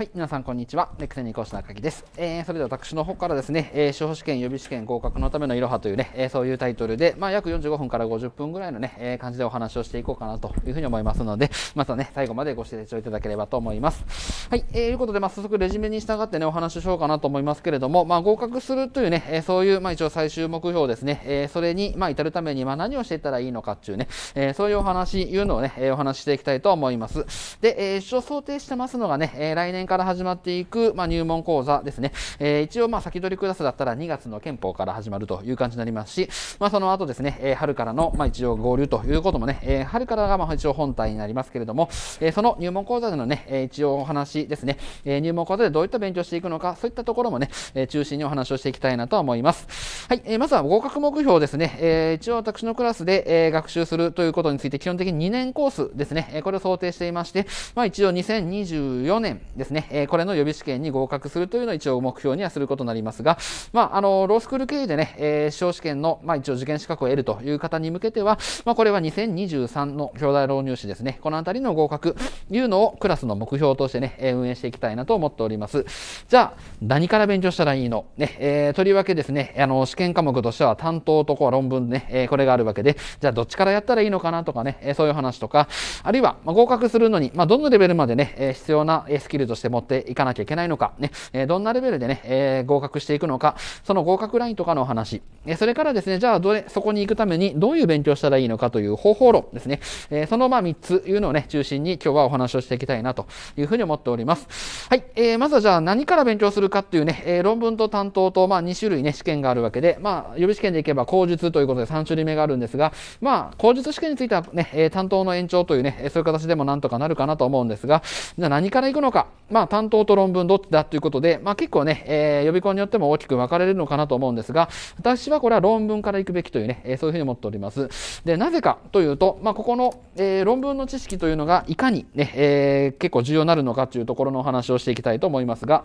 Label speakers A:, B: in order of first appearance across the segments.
A: はい、皆さんこんにちは。レクテニ講師の赤木です。えー、それでは私の方からですね、えー、司法試験予備試験合格のためのいろはというね、えー、そういうタイトルで、まあ、約45分から50分ぐらいのね、えー、感じでお話をしていこうかなというふうに思いますので、またね、最後までご視聴いただければと思います。はい、えー、いうことで、まあ、早速レジュメに従ってね、お話をしようかなと思いますけれども、まあ、合格するというね、えー、そういう、まあ、一応最終目標ですね、えー、それに、まあ、至るために、まあ、何をしていったらいいのかっていうね、えー、そういうお話、いうのをね、えー、お話ししていきたいと思います。で、えー、一応想定してますのがね、えー、来年から始まっていく、まあ、入門講座ですね、えー、一応まあ先取りクラスだったら2月の憲法から始まるという感じになりますし、まあ、その後ですね、えー、春からの、まあ、一応合流ということもね、えー、春からがまあ一応本体になりますけれども、えー、その入門講座でのね、えー、一応お話ですね、えー、入門講座でどういった勉強していくのか、そういったところもね、えー、中心にお話をしていきたいなと思います。はい、えー、まずは合格目標ですね、えー、一応私のクラスで、えー、学習するということについて基本的に2年コースですね、えー、これを想定していまして、まあ、一応2024年ですね、ね、えこれの予備試験に合格するというのを一応目標にはすることになりますが、まあ、あの、ロースクール経由でね、え司法試験の、まあ、一応受験資格を得るという方に向けては、まあ、これは2023の表題浪入試ですね、このあたりの合格というのをクラスの目標としてね、え運営していきたいなと思っております。じゃあ、何から勉強したらいいのね、えー、とりわけですね、あの、試験科目としては担当とこ論文ね、えこれがあるわけで、じゃあどっちからやったらいいのかなとかね、えそういう話とか、あるいは、ま合格するのに、まどのレベルまでね、え必要なスキルとしてして持っていかなきゃいけないのか、ね、えどんなレベルでね、え合格していくのか、その合格ラインとかのお話、えそれからですね、じゃあどれ、そこに行くためにどういう勉強したらいいのかという方法論ですね、えそのまあ3ついうのをね、中心に今日はお話をしていきたいなというふうに思っております。はい、えまずはじゃあ何から勉強するかっていうね、え論文と担当とまあ2種類ね、試験があるわけで、まあ、予備試験でいけば口述ということで3種類目があるんですが、まあ、口述試験についてはね、担当の延長というね、そういう形でもなんとかなるかなと思うんですが、じゃあ何から行くのか。まあ、担当と論文どっちだということで、まあ、結構ね、えー、予備校によっても大きく分かれるのかなと思うんですが、私はこれは論文から行くべきというね、えー、そういうふうに思っております。で、なぜかというと、まあ、ここの、えー、論文の知識というのがいかにね、え結構重要になるのかというところのお話をしていきたいと思いますが、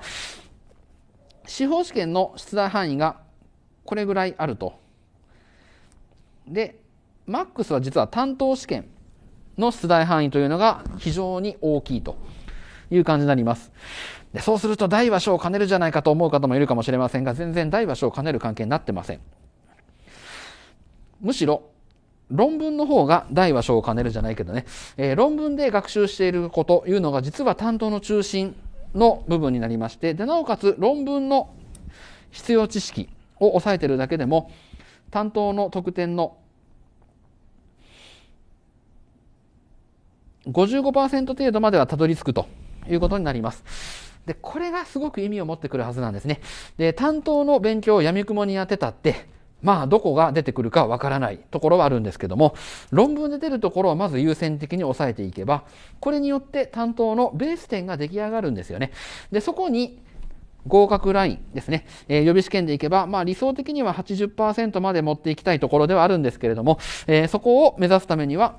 A: 司法試験の出題範囲がこれぐらいあると。で、マックスは実は担当試験の出題範囲というのが非常に大きいと。いう感じになります。でそうすると大和小を兼ねるじゃないかと思う方もいるかもしれませんが、全然大和小を兼ねる関係になってません。むしろ、論文の方が大和小を兼ねるじゃないけどね、えー、論文で学習していることというのが実は担当の中心の部分になりまして、で、なおかつ論文の必要知識を抑えてるだけでも、担当の特典の55%程度まではたどり着くということになります。で、これがすごく意味を持ってくるはずなんですね。で、担当の勉強をやみくもにやってたって、まあ、どこが出てくるかわからないところはあるんですけども、論文で出るところをまず優先的に抑えていけば、これによって担当のベース点が出来上がるんですよね。で、そこに、合格ラインですね。えー、予備試験でいけば、まあ理想的には80%まで持っていきたいところではあるんですけれども、えー、そこを目指すためには、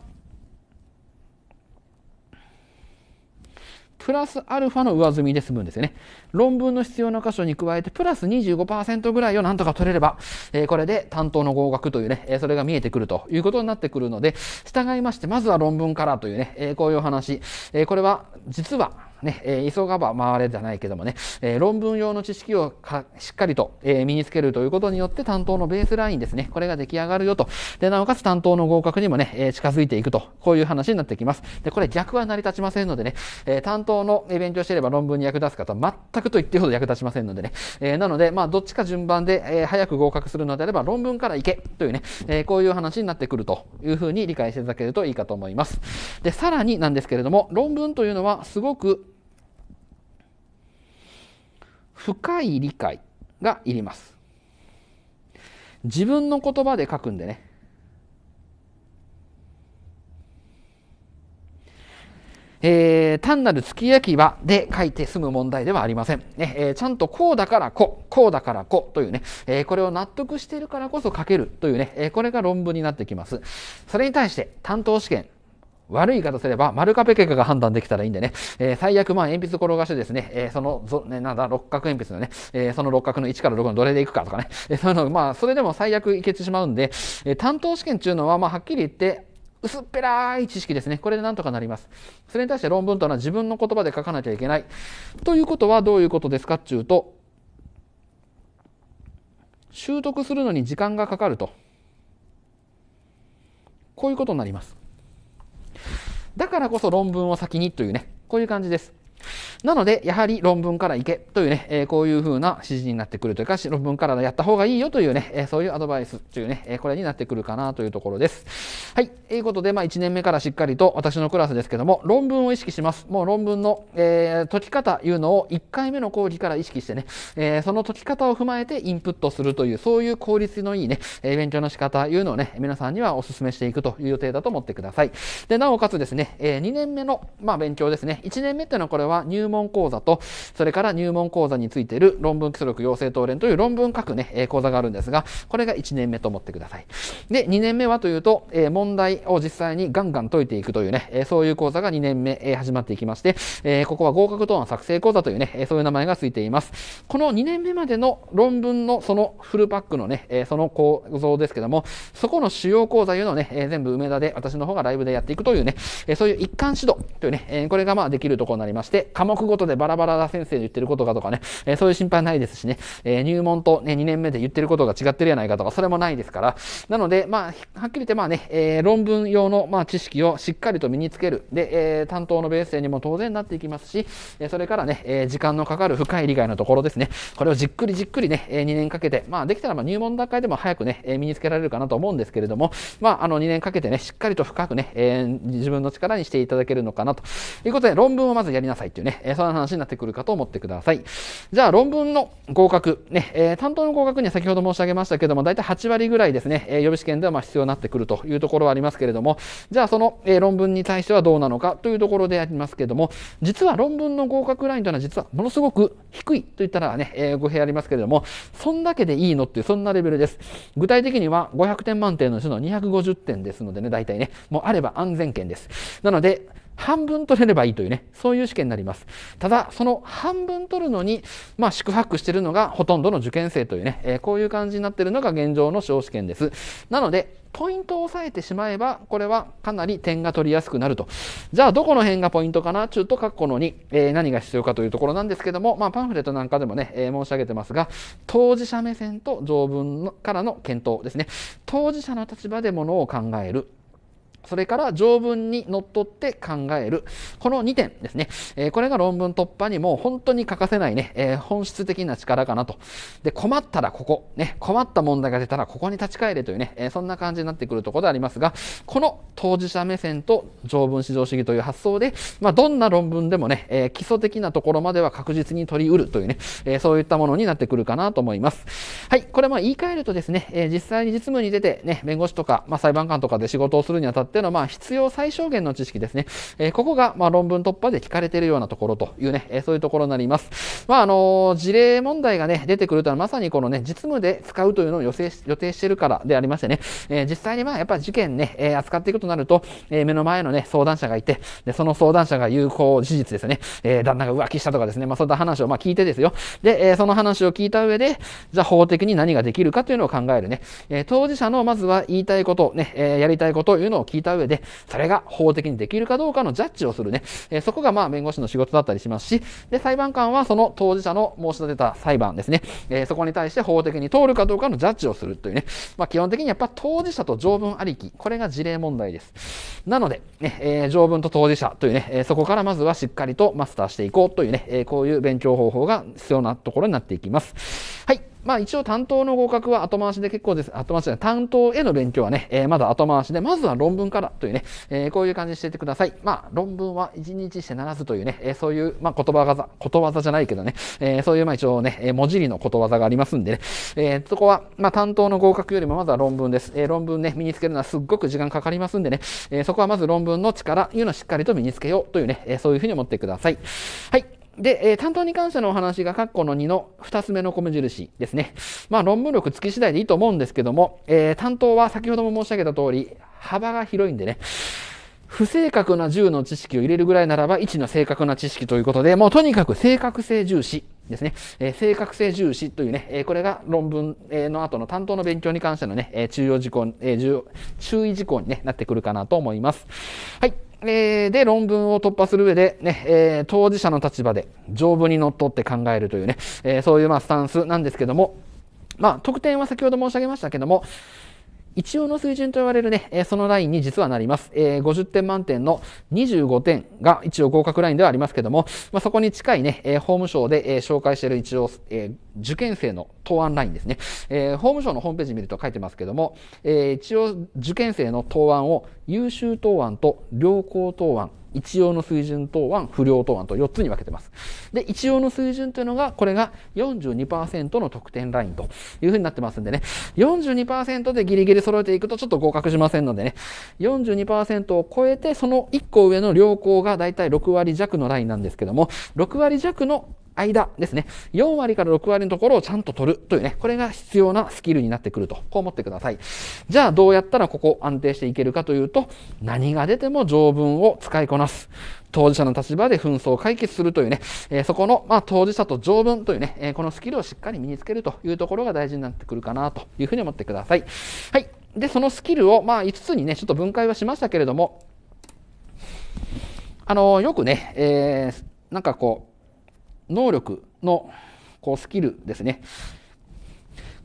A: プラスアルファの上積みで済むんですよね。論文の必要な箇所に加えて、プラス25%ぐらいをなんとか取れれば、えー、これで担当の合格というね、えー、それが見えてくるということになってくるので、従いまして、まずは論文からというね、えー、こういうお話、えこれは実はね、え急がば回れじゃないけどもね、え論文用の知識をしっかりと、え身につけるということによって担当のベースラインですね、これが出来上がるよと。で、なおかつ担当の合格にもね、え近づいていくと、こういう話になってきます。で、これ逆は成り立ちませんのでね、え担当の勉強していれば論文に役立つ方は全くと言っていいほど役立ちませんのでね、えなので、まあ、どっちか順番で、え早く合格するのであれば論文からいけというね、えこういう話になってくるというふうに理解していただけるといいかと思います。で、さらになんですけれども、論文というのはすごく深い理解がいります。自分の言葉で書くんでね。えー、単なる付き焼き場で書いて済む問題ではありません。ねえー、ちゃんとこうだからこ、こうだからこというね、えー、これを納得しているからこそ書けるというね、えこれが論文になってきます。それに対して担当試験、悪い言い方すれば、丸壁結果が判断できたらいいんでね、えー、最悪、まあ、鉛筆転がしてですね、えー、そのぞ、ね、なんだ、六角鉛筆のね、えー、その六角の1から6のどれでいくかとかね、えー、そういうの、まあ、それでも最悪いけてしまうんで、えー、担当試験っていうのは、まあ、はっきり言って、薄っぺらい知識ですね。これでなんとかなります。それに対して論文というのは自分の言葉で書かなきゃいけない。ということはどういうことですかっていうと、習得するのに時間がかかると。こういうことになります。だからこそ論文を先にというね、こういう感じです。なので、やはり論文からいけというね、えー、こういうふうな指示になってくるというか、論文からやった方がいいよというね、えー、そういうアドバイスというね、えー、これになってくるかなというところです。はい。ということで、まあ、1年目からしっかりと私のクラスですけども、論文を意識します。もう論文の、えー、解き方いうのを1回目の講義から意識してね、えー、その解き方を踏まえてインプットするという、そういう効率のいいね、えー、勉強の仕方いうのをね、皆さんにはお勧めしていくという予定だと思ってください。で、なおかつですね、えー、2年目の、まあ、勉強ですね。1年目っていうのはこれは入門講座と、それから入門講座についている論文基礎力養成等連という論文書くね、え講座があるんですが、これが1年目と思ってください。で、2年目はというと、え問題を実際にガンガン解いていくというね、えそういう講座が2年目、え始まっていきまして、えここは合格答案作成講座というね、えそういう名前がついています。この2年目までの論文のそのフルパックのね、えその構造ですけども、そこの主要講座いうのをね、え全部梅田で私の方がライブでやっていくというね、えそういう一貫指導というね、えこれがまあできるところになりまして、して科目ごとでバラバラだ先生言ってることがとかね、えー、そういう心配ないですしね、えー、入門と、ね、2年目で言ってることが違ってるやないかとか、それもないですから。なので、まあ、はっきり言ってまあね、えー、論文用の、まあ、知識をしっかりと身につける。で、えー、担当のベースにも当然なっていきますし、えー、それからね、えー、時間のかかる深い理解のところですね。これをじっくりじっくりね、えー、2年かけて、まあ、できたらまあ入門段階でも早くね、えー、身につけられるかなと思うんですけれども、まあ、あの、2年かけてね、しっかりと深くね、えー、自分の力にしていただけるのかなということで、論文をまずやりなさい。いっていうね、そんな話になってくるかと思ってください。じゃあ、論文の合格、ね、え担当の合格には先ほど申し上げましたけども、大体8割ぐらいですね、え予備試験ではま必要になってくるというところはありますけれども、じゃあ、その、え論文に対してはどうなのかというところでありますけども、実は論文の合格ラインというのは実はものすごく低いと言ったらね、え語弊ありますけれども、そんだけでいいのっていう、そんなレベルです。具体的には500点満点のうちの250点ですのでね、大体ね、もうあれば安全圏です。なので、半分取れればいいというね、そういう試験になります。ただ、その半分取るのに、まあ、宿泊してるのがほとんどの受験生というね、えー、こういう感じになってるのが現状の小試験です。なので、ポイントを押さえてしまえば、これはかなり点が取りやすくなると。じゃあ、どこの辺がポイントかなちゅうと括弧の2、えー、何が必要かというところなんですけども、まあ、パンフレットなんかでもね、えー、申し上げてますが、当事者目線と条文からの検討ですね。当事者の立場でものを考える。それから条文にのっとって考える。この2点ですね。えー、これが論文突破にも本当に欠かせないね、えー、本質的な力かなと。で、困ったらここ、ね、困った問題が出たらここに立ち返れというね、えー、そんな感じになってくるところでありますが、この当事者目線と条文至上主義という発想で、まあ、どんな論文でもね、え基礎的なところまでは確実に取り得るというね、えそういったものになってくるかなと思います。はい、これま言い換えるとですね、え実際に実務に出てね、弁護士とか、まあ、裁判官とかで仕事をするにあたってっていうのは、まあ、必要最小限の知識ですね。えー、ここが、まあ、論文突破で聞かれているようなところというね、えー、そういうところになります。まあ、あのー、事例問題がね、出てくるというのは、まさにこのね、実務で使うというのを予定予定しているからでありましてね、えー、実際にまあ、やっぱり事件ね、えー、扱っていくとなると、えー、目の前のね、相談者がいて、で、その相談者が有効事実ですよね、えー、旦那が浮気したとかですね、まあ、そういった話をまあ聞いてですよ。で、えー、その話を聞いた上で、じゃあ法的に何ができるかというのを考えるね、えー、当事者のまずは言いたいこと、ね、えー、やりたいことというのを聞いてた上で、それが法的にできるかどうかのジャッジをするね、えそこがまあ弁護士の仕事だったりしますし、で、裁判官はその当事者の申し立てた裁判ですね、えそこに対して法的に通るかどうかのジャッジをするというね、まあ、基本的にやっぱ当事者と条文ありき、これが事例問題です。なので、ね、え条文と当事者というね、えそこからまずはしっかりとマスターしていこうというね、えこういう勉強方法が必要なところになっていきます。はい。まあ一応担当の合格は後回しで結構です。後回しじゃない。担当への勉強はね、えー、まだ後回しで、まずは論文からというね、えー、こういう感じにしていてください。まあ論文は一日してならずというね、えー、そういう、まあ言葉がざ、ことわざじゃないけどね、えー、そういうまあ一応ね、えー、文字りのことわざがありますんでね、えー、そこは、まあ担当の合格よりもまずは論文です。えー、論文ね、身につけるのはすっごく時間かかりますんでね、えー、そこはまず論文の力いうのをしっかりと身につけようというね、えー、そういうふうに思ってください。はい。で、えー、担当に関してのお話が括弧の2の2つ目の米印ですね。まあ論文力付き次第でいいと思うんですけども、えー、担当は先ほども申し上げた通り、幅が広いんでね、不正確な10の知識を入れるぐらいならば1の正確な知識ということで、もうとにかく正確性重視ですね。えー、正確性重視というね、えー、これが論文の後の担当の勉強に関してのね、えー、重要事項、えー、重要、注意事項に、ね、なってくるかなと思います。はい。えー、で、論文を突破する上で、ね、えー、当事者の立場で丈夫にのっとって考えるというね、えー、そういうまあスタンスなんですけども、まあ、得点は先ほど申し上げましたけども、一応の水準と言われるね、えそのラインに実はなります。え50点満点の25点が一応合格ラインではありますけども、まあ、そこに近いね、え法務省で、え紹介している一応、え受験生の答案ラインですね、え法務省のホームページ見ると書いてますけども、え一応受験生の答案を優秀答案と良好答案一応の水準等案、不良等案と4つに分けてます。で、一応の水準というのが、これが42%の得点ラインというふうになってますんでね、42%でギリギリ揃えていくとちょっと合格しませんのでね、42%を超えて、その1個上の良好がだいたい6割弱のラインなんですけども、6割弱の間ですね、4割から6割のところをちゃんと取るというね、これが必要なスキルになってくると、こう思ってください。じゃあどうやったらここ安定していけるかというと、何が出ても条文を使いこなす。当事者の立場で紛争を解決するというね、えー、そこの、まあ、当事者と条文というね、えー、このスキルをしっかり身につけるというところが大事になってくるかなというふうに思ってください。はい。で、そのスキルを、まあ、5つにね、ちょっと分解はしましたけれども、あのー、よくね、えー、なんかこう、能力のこうスキルですね。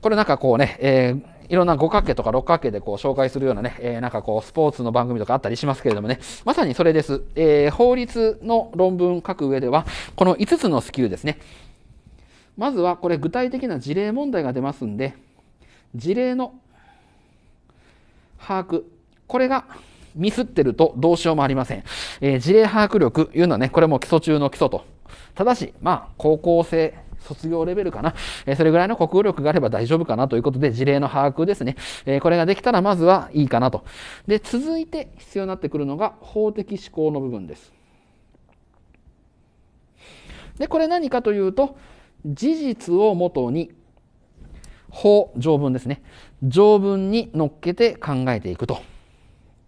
A: これなんかこうね、えー、いろんな五角形とか六角形でこう紹介するようなね、えー、なんかこうスポーツの番組とかあったりしますけれどもね、まさにそれです。えー、法律の論文書く上では、この5つのスキルですね。まずはこれ具体的な事例問題が出ますんで、事例の把握、これがミスってるとどうしようもありません。えー、事例把握力いうのはね、これも基礎中の基礎とただし、まあ、高校生、卒業レベルかな、えそれぐらいの国語力があれば大丈夫かなということで、事例の把握ですね、えこれができたらまずはいいかなと。で、続いて必要になってくるのが法的思考の部分です。で、これ何かというと、事実をもとに、法、条文ですね。条文に乗っけて考えていくと。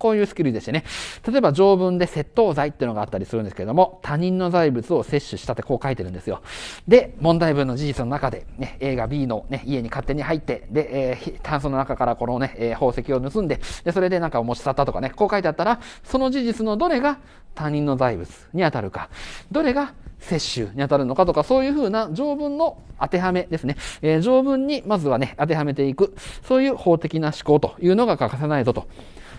A: こういうスキルでしてね、例えば条文で窃盗罪っていうのがあったりするんですけども、他人の財物を摂取したってこう書いてるんですよ。で、問題文の事実の中で、ね、A が B の、ね、家に勝手に入って、で、えー、炭素の中からこのね、えー、宝石を盗んで、で、それでなんかを持ち去ったとかね、こう書いてあったら、その事実のどれが他人の財物に当たるか、どれが接取に当たるのかとか、そういうふうな条文の当てはめですね。えー、条文にまずはね、当てはめていく、そういう法的な思考というのが欠かせないぞと。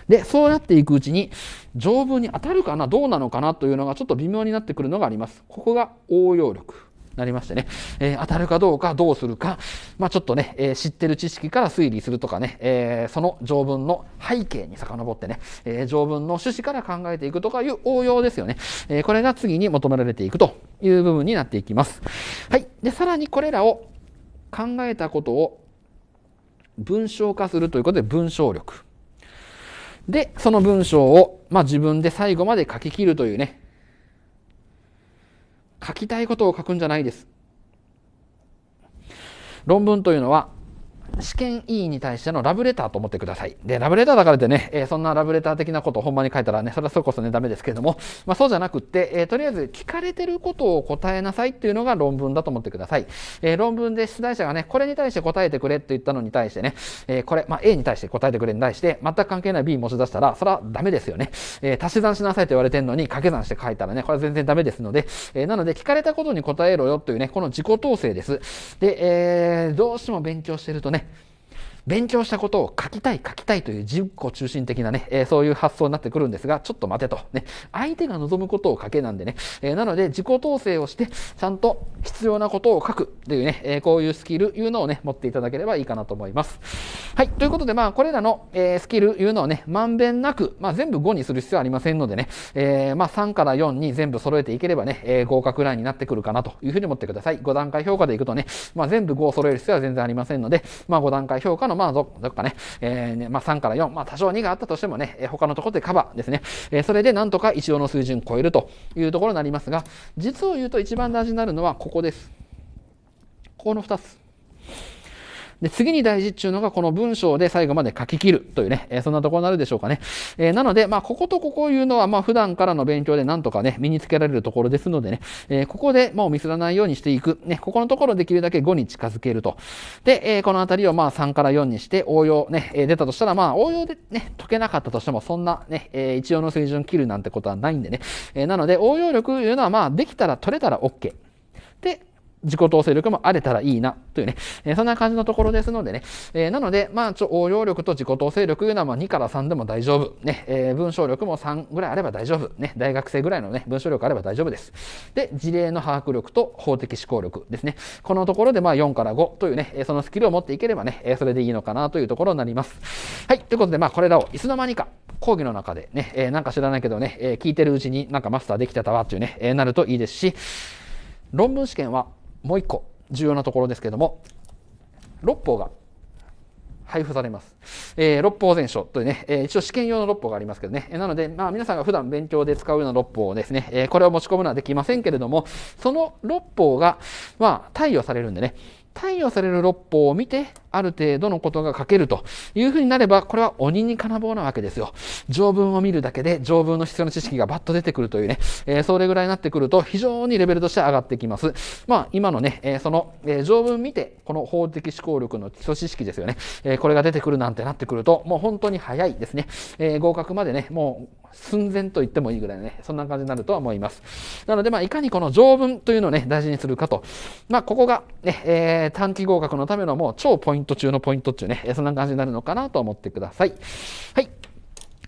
A: でそうやっていくうちに条文に当たるかなどうなのかなというのがちょっと微妙になってくるのがありますここが応用力なりましてね、えー、当たるかどうかどうするか、まあ、ちょっとね、えー、知ってる知識から推理するとかね、えー、その条文の背景に遡ってね、え条文の趣旨から考えていくとかいう応用ですよね、えこれが次に求められていくという部分になっていきます。はい、でさらにこれらを考えたことを文章化するということで文章力で、その文章を、まあ、自分で最後まで書き切るというね、書きたいことを書くんじゃないです。論文というのは、試験委員に対してのラブレターと思ってください。で、ラブレターだからってね、えー、そんなラブレター的なことをほんまに書いたらね、それはそれこそね、ダメですけれども、まあ、そうじゃなくって、えー、とりあえず聞かれてることを答えなさいっていうのが論文だと思ってください。えー、論文で出題者がね、これに対して答えてくれって言ったのに対してね、えこれ、まあ、A に対して答えてくれに対して、全く関係ない B 持ち出したら、それはダメですよね。え足し算しなさいと言われてるのに、掛け算して書いたらね、これは全然ダメですので、えなので聞かれたことに答えろよというね、この自己統制です。で、えどうしても勉強してるとね、勉強したことを書きたい書きたいという自己中心的なね、えー、そういう発想になってくるんですが、ちょっと待てと。ね、相手が望むことを書けなんでね、えー、なので自己統制をして、ちゃんと必要なことを書くというね、えー、こういうスキルいうのをね、持っていただければいいかなと思います。はい、ということで、まあ、これらの、えスキルいうのはね、まんべんなく、まあ、全部5にする必要はありませんのでね、えまあ、3から4に全部揃えていければね、え合格ラインになってくるかなというふうに思ってください。5段階評価でいくとね、まあ、全部5を揃える必要は全然ありませんので、まあ、5段階評価のもまあど、どっかね、えー、ね、まあ3から4、まあ多少2があったとしてもね、えー、他のところでカバーですね。えー、それでなんとか一応の水準を超えるというところになりますが、実を言うと一番大事になるのはここです。ここの2つ。で、次に大事っていうのが、この文章で最後まで書き切るというね、えー、そんなところになるでしょうかね。えー、なので、まあ、こことここいうのは、まあ、普段からの勉強でなんとかね、身につけられるところですのでね、えー、ここでもうミスらないようにしていく。ね、ここのところできるだけ5に近づけると。で、えー、このあたりをまあ、3から4にして、応用ね、えー、出たとしたら、まあ、応用でね、解けなかったとしても、そんなね、えー、一応の水準切るなんてことはないんでね。えー、なので、応用力というのは、まあ、できたら取れたら OK。で、自己統制力もあれたらいいなというね、えー、そんな感じのところですのでね、えー、なので、まあ、ちょ応用力と自己統制力というのはまあ2から3でも大丈夫、ねえー、文章力も3ぐらいあれば大丈夫、ね、大学生ぐらいの、ね、文章力あれば大丈夫です。で、事例の把握力と法的思考力ですね。このところでまあ4から5というね、そのスキルを持っていければね、それでいいのかなというところになります。はい、ということで、まあ、これらをいつの間にか講義の中でね、えー、なんか知らないけどね、えー、聞いてるうちになんかマスターできてたわっていうね、えー、なるといいですし、論文試験はもう一個重要なところですけれども六法が配布されます。えー、六法全書というね、えー、一応試験用の六法がありますけどね、えー、なので、まあ皆さんが普段勉強で使うような六法をですね、えー、これを持ち込むのはできませんけれども、その六法が、まあ、貸与されるんでね、貸与される六法を見て、ある程度のことが書けるというふうになれば、これは鬼に金棒なわけですよ。条文を見るだけで、条文の必要な知識がバッと出てくるというね、えー、それぐらいになってくると、非常にレベルとして上がってきます。まあ、今のね、えー、その、えー、条文見て、この法的思考力の基礎知識ですよね、えこれが出てくるなんてなってくると、もう本当に早いですね。え合格までね、もう寸前と言ってもいいぐらいね、そんな感じになるとは思います。なので、まあ、いかにこの条文というのをね、大事にするかと。まあ、ここがね、えー、短期合格のためのもう超ポイント中のポイント中ね、そんな感じになるのかなと思ってください。はい。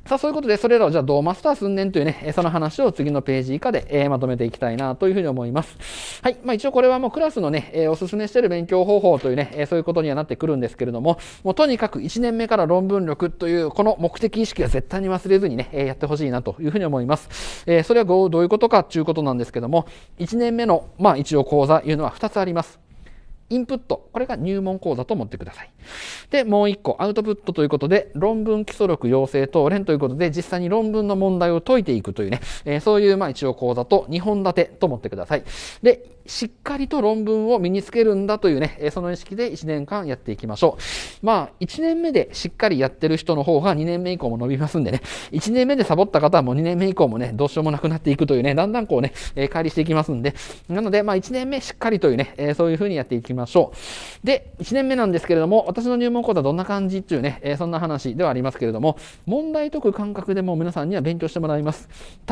A: さあ、そういうことで、それらをじゃあどうマスターすんねんというね、その話を次のページ以下で、えまとめていきたいなというふうに思います。はい。まあ一応これはもうクラスのね、えおすすめしてる勉強方法というね、えそういうことにはなってくるんですけれども、もうとにかく1年目から論文力という、この目的意識は絶対に忘れずにね、えやってほしいなというふうに思います。えそれはどういうことかっていうことなんですけども、1年目の、まあ一応講座いうのは2つあります。インプット。これが入門講座と思ってください。で、もう一個、アウトプットということで、論文基礎力養成等連ということで、実際に論文の問題を解いていくというね、えー、そういう、まあ一応講座と2本立てと思ってください。で、しっかりと論文を身につけるんだというね、その意識で1年間やっていきましょう。まあ、1年目でしっかりやってる人の方が2年目以降も伸びますんでね、1年目でサボった方はもう2年目以降もね、どうしようもなくなっていくというね、だんだんこうね、えー、乖離していきますんで、なので、まあ、1年目しっかりというね、えー、そういうふうにやっていきましょう。で、1年目なんですけれども、私の入門講座どんな感じっていうね、えー、そんな話ではありますけれども、問題解く感覚でも皆さんには勉強してもらいます。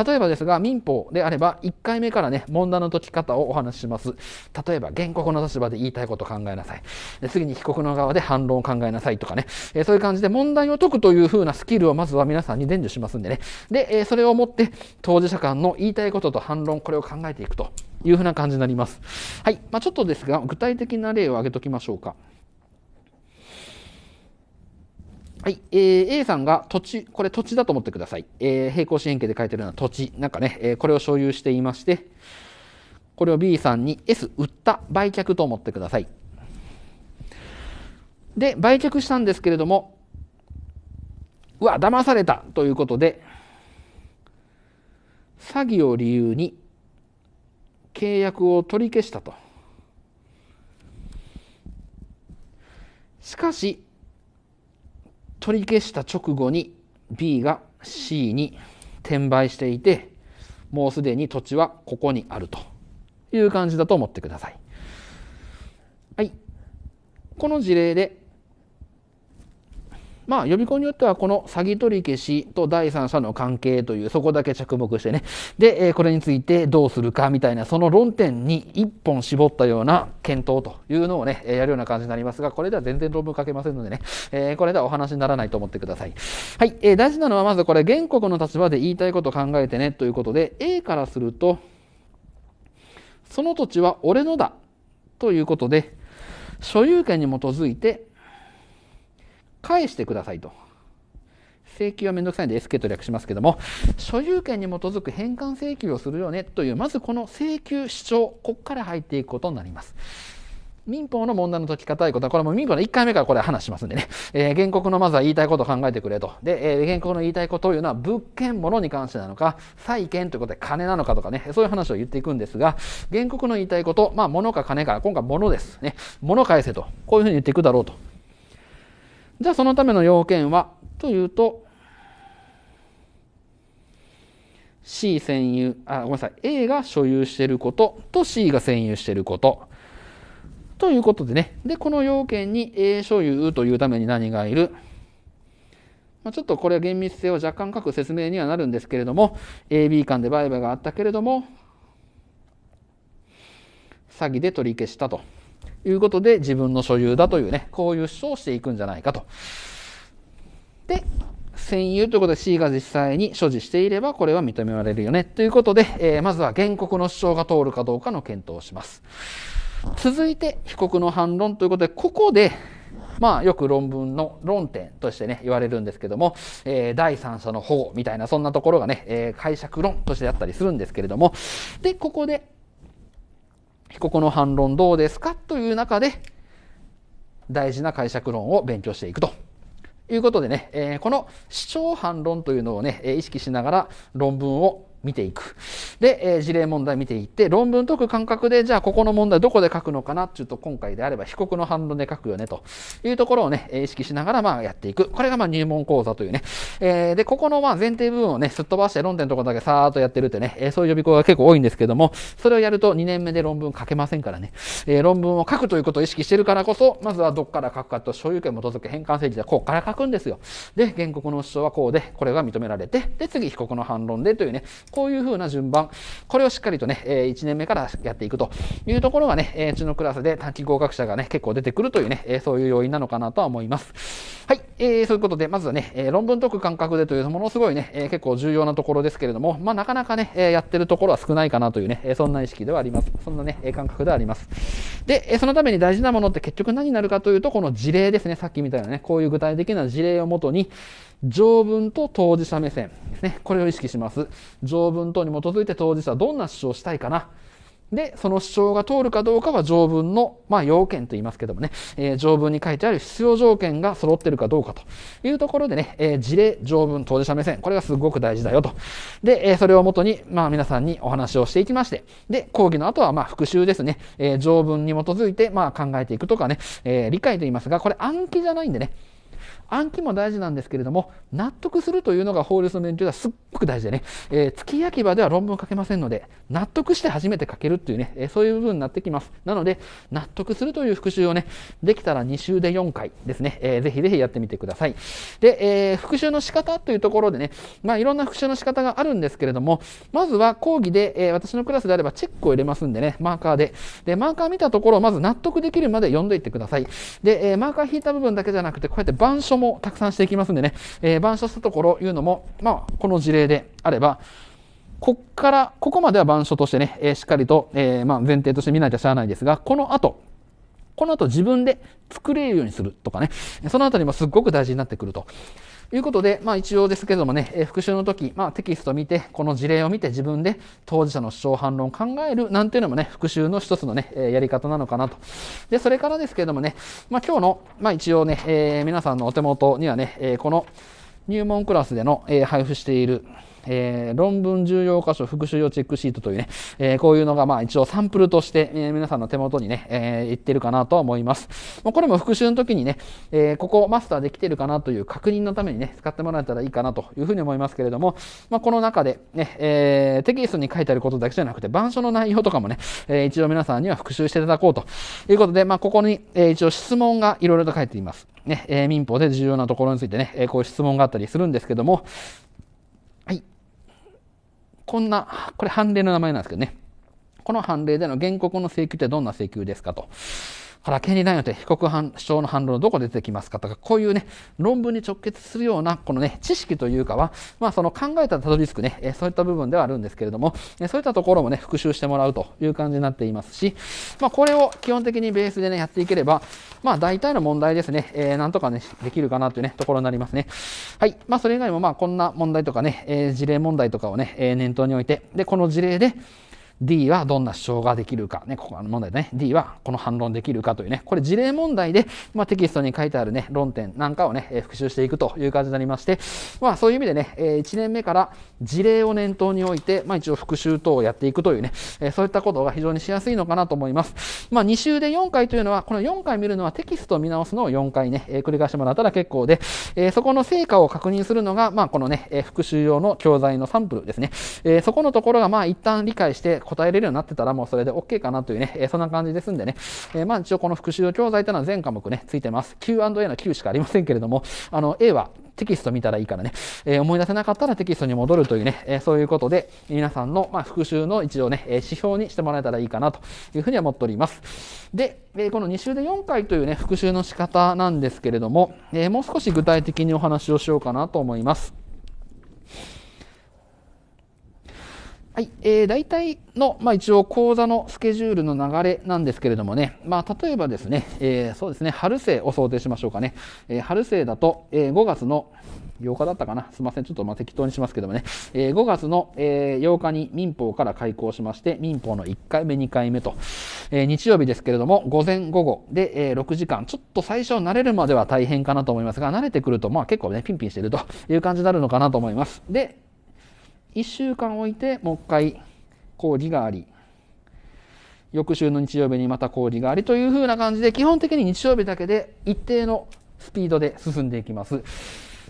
A: 例えばですが、民法であれば、1回目からね、問題の解き方をお話しします。例えば、原告の立場で言いたいこと考えなさい。で次に被告の側で反論を考えなさいとかね、えそういう感じで問題を解くというふうなスキルをまずは皆さんに伝授しますんでね。で、えそれをもって当事者間の言いたいことと反論、これを考えていくというふうな感じになります。はい。まあ、ちょっとですが、具体的な例を挙げときましょうか。はい、えー、A さんが土地、これ土地だと思ってください。えー、平行四辺形で書いてるのは土地、なんかね、えー、これを所有していまして、これを B さんに S 売った売却と思ってください。で、売却したんですけれども、うわ、騙されたということで、詐欺を理由に契約を取り消したと。しかし、取り消した直後に B が C に転売していて、もうすでに土地はここにあると。いう感じだと思ってください。はい。この事例で、まあ、予備校によってはこの詐欺取り消しと第三者の関係というそこだけ着目してねで、えこれについてどうするかみたいなその論点に一本絞ったような検討というのをねやるような感じになりますがこれでは全然論文書けませんのでね、えこれではお話にならないと思ってください、はいえ大事なのはまずこれ原告の立場で言いたいことを考えてねということで A からするとその土地は俺のだということで所有権に基づいて返してくださいと請求はめんどくさいんで SK と略しますけども所有権に基づく返還請求をするよねというまずこの請求主張ここから入っていくことになります民法の問題の解き方ということは、これも民法の1回目からこれ話しますんでね、えー、原告のまずは言いたいことを考えてくれと。で、えー、原告の言いたいことというのは、物件、物に関してなのか、債権ということで金なのかとかね、そういう話を言っていくんですが、原告の言いたいこと、まあ、物か金か、今回物ですね。物返せと。こういうふうに言っていくだろうと。じゃあ、そのための要件は、というと、C 占有、あ、ごめんなさい。A が所有していることと C が占有していること。ということでね。で、この要件に A 所有というために何がいるまちょっとこれは厳密性を若干書く説明にはなるんですけれども、AB 間で売買があったけれども、詐欺で取り消したということで自分の所有だというね、こういう主張をしていくんじゃないかと。で、占有ということで C が実際に所持していればこれは認められるよねということで、えー、まずは原告の主張が通るかどうかの検討をします。続いて被告の反論ということでここでまあよく論文の論点としてね言われるんですけども、えー、第三者の保護みたいなそんなところがね、えー、解釈論としてあったりするんですけれどもでここで被告の反論どうですかという中で大事な解釈論を勉強していくということでね、えー、この主張反論というのをね意識しながら論文を見ていく。で、えー、事例問題見ていって、論文解く感覚で、じゃあここの問題どこで書くのかなっていうと、今回であれば被告の反論で書くよねというところをね、意識しながらまあやっていく。これがまあ入門講座というね。えー、で、ここのまあ前提部分をね、すっ飛ばして論点のところだけさーっとやってるってね、えー、そういう予備校が結構多いんですけども、それをやると2年目で論文書けませんからね。えー、論文を書くということを意識してるからこそ、まずはどっから書くかと所有権基づく返還政治でここから書くんですよ。で、原告の主張はこうで、これが認められて、で、次被告の反論でというね、こういうふうな順番、これをしっかりとね、1年目からやっていくというところがね、うちのクラスで短期合格者がね、結構出てくるというね、そういう要因なのかなとは思います。はい、えー、そういうことで、まずはね、えー、論文解く感覚でという、ものすごいね、えー、結構重要なところですけれども、まあ、なかなかね、えやってるところは少ないかなというね、えそんな意識ではあります。そんなね、え感覚ではあります。で、えそのために大事なものって結局何になるかというと、この事例ですね、さっきみたいなね、こういう具体的な事例をもとに、条文と当事者目線ですね。これを意識します。条文等に基づいて当事者はどんな主張をしたいかな。で、その主張が通るかどうかは条文の、まあ、要件と言いますけどもね、えー、条文に書いてある必要条件が揃ってるかどうかというところでね、えー、事例、条文、当事者目線、これがすごく大事だよと。で、えー、それをもとに、まあ、皆さんにお話をしていきまして、で、講義の後は、まあ、復習ですね、え条文に基づいて、まあ、考えていくとかね、え理解と言いますが、これ暗記じゃないんでね、暗記も大事なんですけれども納得するというのが法律の勉強ではすっごく大事でね、えー、月焼き場では論文を書けませんので納得して初めて書けるっていうね、えー、そういう部分になってきますなので納得するという復習をねできたら2週で4回ですね、えー、ぜひぜひやってみてくださいで、えー、復習の仕方というところでね、まあ、いろんな復習の仕方があるんですけれどもまずは講義で、えー、私のクラスであればチェックを入れますんでねマーカーででマーカー見たところをまず納得できるまで読んどいてくださいで、えー、マーカー引いた部分だけじゃなくてこうやって板書書もたくさんしていきますんでね、えー、板書したところいうのも、まあ、この事例であれば、こっから、ここまでは板書としてね、えー、しっかりと、えー、まあ、前提として見なきゃしゃあないですが、この後、この後自分で作れるようにするとかね、そのあたりもすっごく大事になってくると。いうことで、まあ一応ですけどもね、えー、復習の時、まあテキスト見て、この事例を見て自分で当事者の主張反論を考えるなんていうのもね、復習の一つのね、えー、やり方なのかなと。で、それからですけどもね、まあ今日の、まあ一応ね、えー、皆さんのお手元にはね、えこの入門クラスでの、え配布しているえー、論文重要箇所復習用チェックシートというね、えー、こういうのがまあ一応サンプルとして、えー、皆さんの手元にね、えー、ってるかなと思います。まあ、これも復習の時にね、えー、ここマスターできてるかなという確認のためにね、使ってもらえたらいいかなというふうに思いますけれども、まあ、この中でね、えー、テキストに書いてあることだけじゃなくて、版書の内容とかもね、えー、一応皆さんには復習していただこうということで、まあ、ここに、えー、一応質問がいろいろと書いています。ね、えー、民法で重要なところについてね、えー、こういう質問があったりするんですけども、こんな、これ判例の名前なんですけどね。この判例での原告の請求ってどんな請求ですかと。から権利内容って被告主張の反論どこで出てきますかとか、こういうね、論文に直結するような、このね、知識というかは、まあその考えたたどり着くね、そういった部分ではあるんですけれども、そういったところもね、復習してもらうという感じになっていますし、まあこれを基本的にベースでね、やっていければ、まあ大体の問題ですね、えー、なんとかね、できるかなというね、ところになりますね。はい。まあそれ以外もまあこんな問題とかね、えー、事例問題とかをね、えー、念頭に置いて、で、この事例で、D はどんな主張ができるか、ね、ここの問題でね、D はこの反論できるかというね、これ事例問題で、まあ、テキストに書いてあるね、論点なんかをね、復習していくという感じになりまして、まあそういう意味でね、1年目から事例を念頭に置いて、まあ一応復習等をやっていくというね、そういったことが非常にしやすいのかなと思います。まあ2週で4回というのは、この4回見るのはテキストを見直すのを4回ね、繰り返してもらったら結構で、そこの成果を確認するのが、まあこのね、復習用の教材のサンプルですね。そこのところがまあ一旦理解して、答えれるようになってたらもうそれで OK かなというね、えそんな感じですんでね、えまあ一応この復習教材というのは全科目ね、ついてます。Q&A の Q しかありませんけれども、あの A はテキスト見たらいいからね、えー、思い出せなかったらテキストに戻るというね、えー、そういうことで、皆さんの、まあ、復習の一応ね、えー、指標にしてもらえたらいいかなというふうには思っております。で、えこの2週で4回というね、復習の仕方なんですけれども、えもう少し具体的にお話をしようかなと思います。はい、えー、大体の、まあ、一応講座のスケジュールの流れなんですけれどもね、まあ、例えばですね、えー、そうですね、春生を想定しましょうかね。えー、春生だと、えー、5月の8日だったかな。すいません。ちょっとま適当にしますけどもね。えー、5月の、えー、8日に民法から開校しまして、民法の1回目、2回目と、えー、日曜日ですけれども、午前午後で、え6時間。ちょっと最初慣れるまでは大変かなと思いますが、慣れてくると、まあ結構ね、ピンピンしてるという感じになるのかなと思います。で、1週間置いてもう一回講義があり翌週の日曜日にまた講義がありというふうな感じで基本的に日曜日だけで一定のスピードで進んでいきます。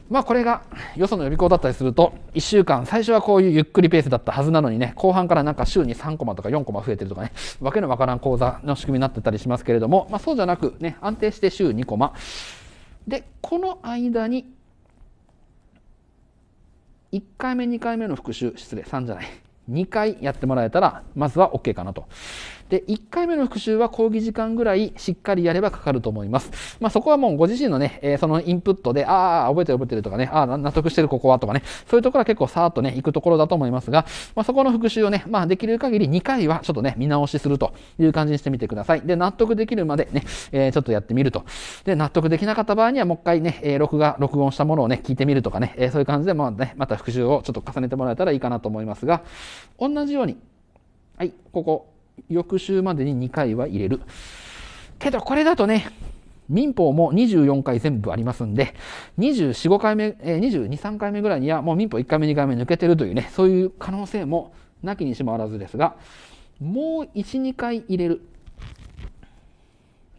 A: まあこれがよその予備校だったりすると1週間最初はこういうゆっくりペースだったはずなのにね後半からなんか週に3コマとか4コマ増えてるとかねわけのわからん講座の仕組みになってたりしますけれどもまあそうじゃなくね安定して週2コマでこの間に1回目、2回目の復習、失礼、3じゃない。2回やってもらえたら、まずは OK かなとで、1回目の復習は講義時間ぐらいしっかりやればかかると思います。まあ、そこはもうご自身のね、えー、そのインプットで、ああ、覚えてる覚えてるとかね、ああ、納得してるここはとかね、そういうところは結構さーっとね、行くところだと思いますが、まあ、そこの復習をね、まあ、できる限り2回はちょっとね、見直しするという感じにしてみてください。で、納得できるまでね、えー、ちょっとやってみると。で、納得できなかった場合にはもう一回ね、え録画、録音したものをね、聞いてみるとかね、えそういう感じで、まあね、また復習をちょっと重ねてもらえたらいいかなと思いますが、同じように、はい、ここ、翌週までに2回は入れる。けどこれだとね、民法も24回全部ありますんで、24、回目、えー、22、3回目ぐらいにはもう民法1回目、2回目抜けてるというね、そういう可能性もなきにしもあらずですが、もう1、2回入れる。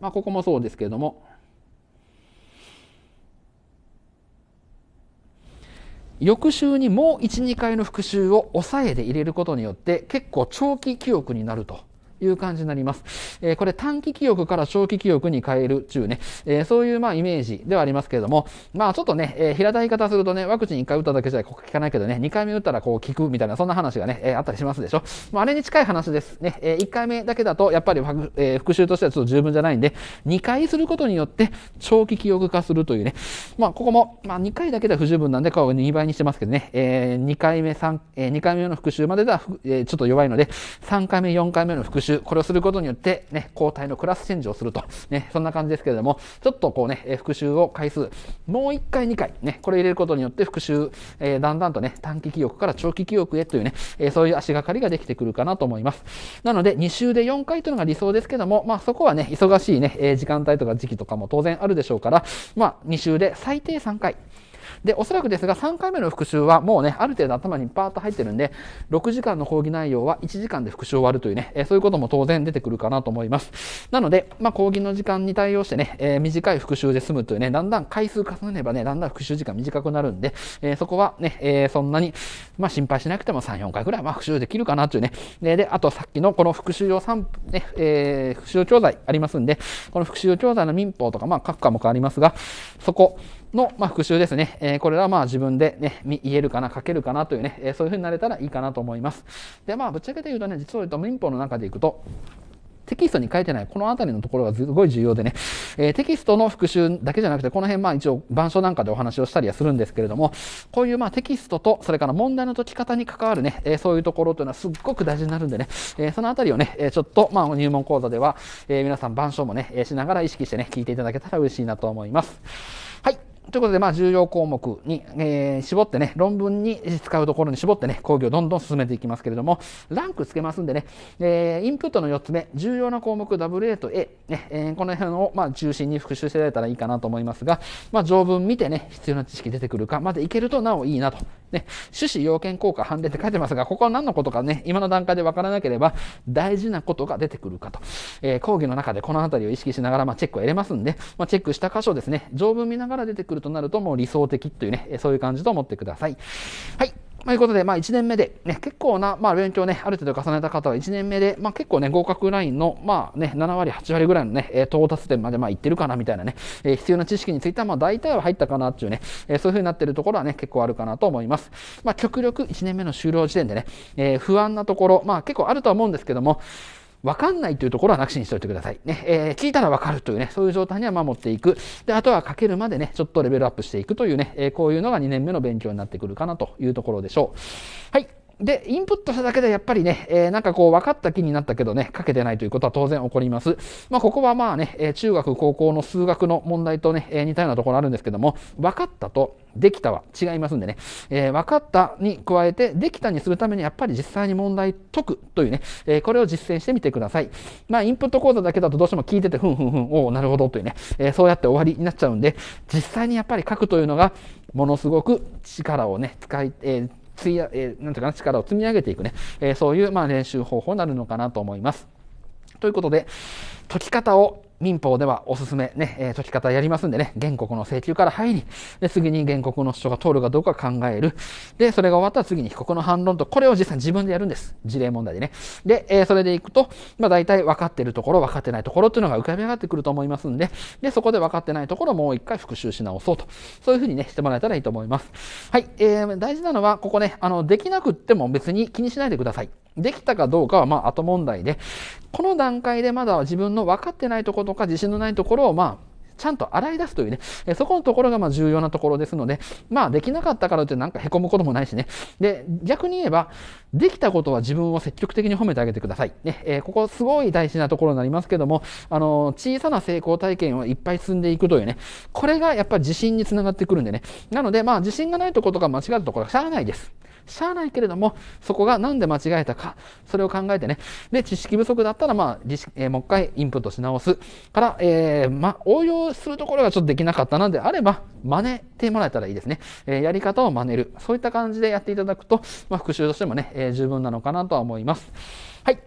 A: まあ、ここもそうですけれども、翌週にもう1、2回の復習を抑えで入れることによって結構長期記憶になるという感じになります。えー、これ短期記憶から長期記憶に変える中ね、えー、そういうまあイメージではありますけれども、まあちょっとね、えー、平たい言い方するとね、ワクチン1回打っただけじゃ効かないけどね、2回目打ったらこう効くみたいな、そんな話がね、えあったりしますでしょ。まあ、あれに近い話ですね。え1回目だけだと、やっぱり、え復習としてはちょっと十分じゃないんで、2回することによって長期記憶化するというね、まあここも、まあ2回だけでは不十分なんで、顔を2倍にしてますけどね、え2回目3、え2回目の復習まででは、えちょっと弱いので、3回目、4回目の復習種、これをすることによって、ね、交代のクラスチェンジをすると、ね、そんな感じですけれども、ちょっとこうね、復習を回数、もう1回、2回、ね、これ入れることによって復習、えー、だんだんとね、短期記憶から長期記憶へというね、えー、そういう足がかりができてくるかなと思います。なので、2週で4回というのが理想ですけども、まあそこはね、忙しいね、え時間帯とか時期とかも当然あるでしょうから、まあ2週で最低3回。で、おそらくですが、3回目の復習はもうね、ある程度頭にパーッと入ってるんで、6時間の講義内容は1時間で復習終わるというね、えそういうことも当然出てくるかなと思います。なので、まあ、講義の時間に対応してね、え短い復習で済むというね、だんだん回数重ねればね、だんだん復習時間短くなるんで、えそこはね、えそんなに、まあ、心配しなくても3、4回くらいは復習できるかなというね、で、であとさっきのこの復習用3、ね、えー、復習教材ありますんで、この復習教材の民法とか、まあ、各科目ありますが、そこ、の、まあ、復習ですね。えー、これらはまあ自分でね、言えるかな、書けるかなというね、えー、そういうふうになれたらいいかなと思います。で、まあ、ぶっちゃけて言うとね、実を言うと民法の中でいくと、テキストに書いてないこの辺りのところがすごい重要でね、えー、テキストの復習だけじゃなくて、この辺まあ一応板書なんかでお話をしたりはするんですけれども、こういうまあテキストと、それから問題の解き方に関わるね、えー、そういうところというのはすっごく大事になるんでね、えー、その辺りをね、えちょっとまあ入門講座では、え皆さん板書もね、えしながら意識してね、聞いていただけたら嬉しいなと思います。ということで、まあ、重要項目に、えー、絞ってね、論文に使うところに絞ってね、講義をどんどん進めていきますけれども、ランクつけますんでね、えー、インプットの4つ目、重要な項目 WA と A、ねえー、この辺を、まあ、中心に復習していただいたらいいかなと思いますが、まあ、条文見てね、必要な知識出てくるかまでいけるとなおいいなと。ね、趣旨、要件、効果、判例って書いてますが、ここは何のことかね、今の段階でわからなければ、大事なことが出てくるかと。えー、講義の中でこの辺りを意識しながら、まあ、チェックを得れますんで、まあ、チェックした箇所ですね、条文見ながら出てくるるとなるともう理想的というね、そういう感じと思ってください。はい。ということで、まあ、1年目で、ね、結構な、まあ、勉強ね、ある程度重ねた方は1年目で、まあ、結構ね、合格ラインの、まあね、7割、8割ぐらいのね、到達点まで、まあ、いってるかな、みたいなね、えー、必要な知識については、まあ、大体は入ったかな、っていうね、えー、そういう風になってるところはね、結構あるかなと思います。まあ、極力1年目の終了時点でね、えー、不安なところ、まあ、結構あるとは思うんですけども、分かんないというところはなくしにしておいてください。ね、えー、聞いたら分かるというね、そういう状態には守っていく。で、あとは書けるまでね、ちょっとレベルアップしていくというね、えー、こういうのが2年目の勉強になってくるかなというところでしょう。はい。で、インプットしただけでやっぱりね、えー、なんかこう分かった気になったけどね、書けてないということは当然起こります。まあ、ここはまあね、え中学、高校の数学の問題とね、え似たようなところあるんですけども、分かったと、できたは違いますんでね、えー、分かったに加えて、できたにするためにやっぱり実際に問題解くというね、えー、これを実践してみてください。まあ、インプット講座だけだとどうしても聞いてて、ふんふんふん、おお、なるほどというね、えー、そうやって終わりになっちゃうんで、実際にやっぱり書くというのが、ものすごく力をね、使い、えー費や、えー、なんていうかな、力を積み上げていくね、えー、そういう、まあ、練習方法になるのかなと思います。ということで、解き方を民法ではおすすめね、えー、解き方やりますんでね、原告の請求から入り、で、次に原告の主張が通るかどうか考える。で、それが終わったら次に被告の反論と、これを実際自分でやるんです。事例問題でね。で、えー、それでいくと、まあ大体分かってるところ、分かってないところっていうのが浮かび上がってくると思いますんで、で、そこで分かってないところをもう一回復習し直そうと。そういうふうにね、してもらえたらいいと思います。はい、えー、大事なのは、ここね、あの、できなくっても別に気にしないでください。できたかどうかはまあ後問題で、この段階でまだ自分の分かってないところとか自信のないところをまあちゃんと洗い出すというね、えそこのところがまあ重要なところですので、まあできなかったからってなんか凹むこともないしね。で、逆に言えば、できたことは自分を積極的に褒めてあげてください。ね、えー、ここすごい大事なところになりますけども、あの小さな成功体験をいっぱい積んでいくというね、これがやっぱり自信につながってくるんでね。なので、まあ自信がないとことか間違ったところはしゃあないです。しゃあないけれども、そこが何で間違えたか、それを考えてね。で、知識不足だったら、まあ、えー、もう一回インプットし直す。から、えー、ま、応用するところがちょっとできなかったなであれば、真似てもらえたらいいですね。えー、やり方を真似る。そういった感じでやっていただくと、まあ、復習としてもね、えー、十分なのかなとは思います。はい。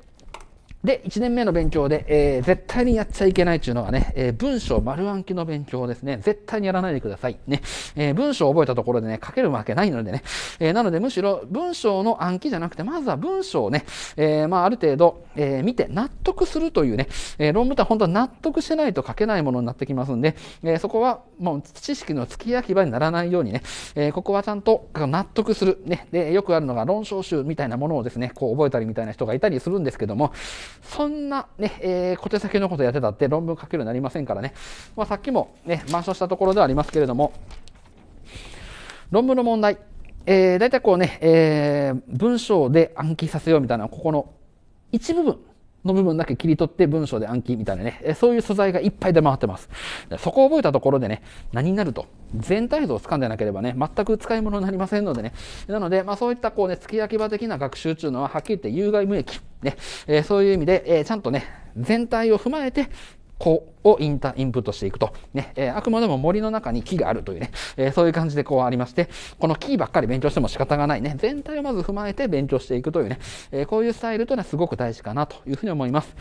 A: で、1年目の勉強で、えー、絶対にやっちゃいけないというのはね、えー、文章丸暗記の勉強ですね。絶対にやらないでください。ね。えー、文章を覚えたところでね、書けるわけないのでね。えなので、むしろ文章の暗記じゃなくて、まずは文章をね、えまあ、ある程度、え見て納得するというね、え論文とは本当は納得してないと書けないものになってきますんで、えそこは、もう知識の付き焼き場にならないようにね、えここはちゃんと納得する。ね。で、よくあるのが論証集みたいなものをですね、こう覚えたりみたいな人がいたりするんですけども、そんなね、えー、小手先のことやってたって論文書けるようになりませんからね。まあ、さっきもね、満唱したところではありますけれども、論文の問題、えー、大体こうね、えー、文章で暗記させようみたいな、ここの一部分の部分だけ切り取って文章で暗記みたいなね、そういう素材がいっぱい出回ってます。そこを覚えたところでね、何になると、全体像を掴んでなければね、全く使い物になりませんのでね、なので、まあそういったこうね、付け焼き場的な学習っていうのは、はっきり言って有害無益、ね、えー、そういう意味で、えー、ちゃんとね、全体を踏まえて、こうをインタインプットしていくと、ねえー、あくまでも森の中に木があるというね、えー、そういう感じでこうありまして、この木ばっかり勉強しても仕方がないね、全体をまず踏まえて勉強していくというね、えー、こういうスタイルというのはすごく大事かなというふうに思います。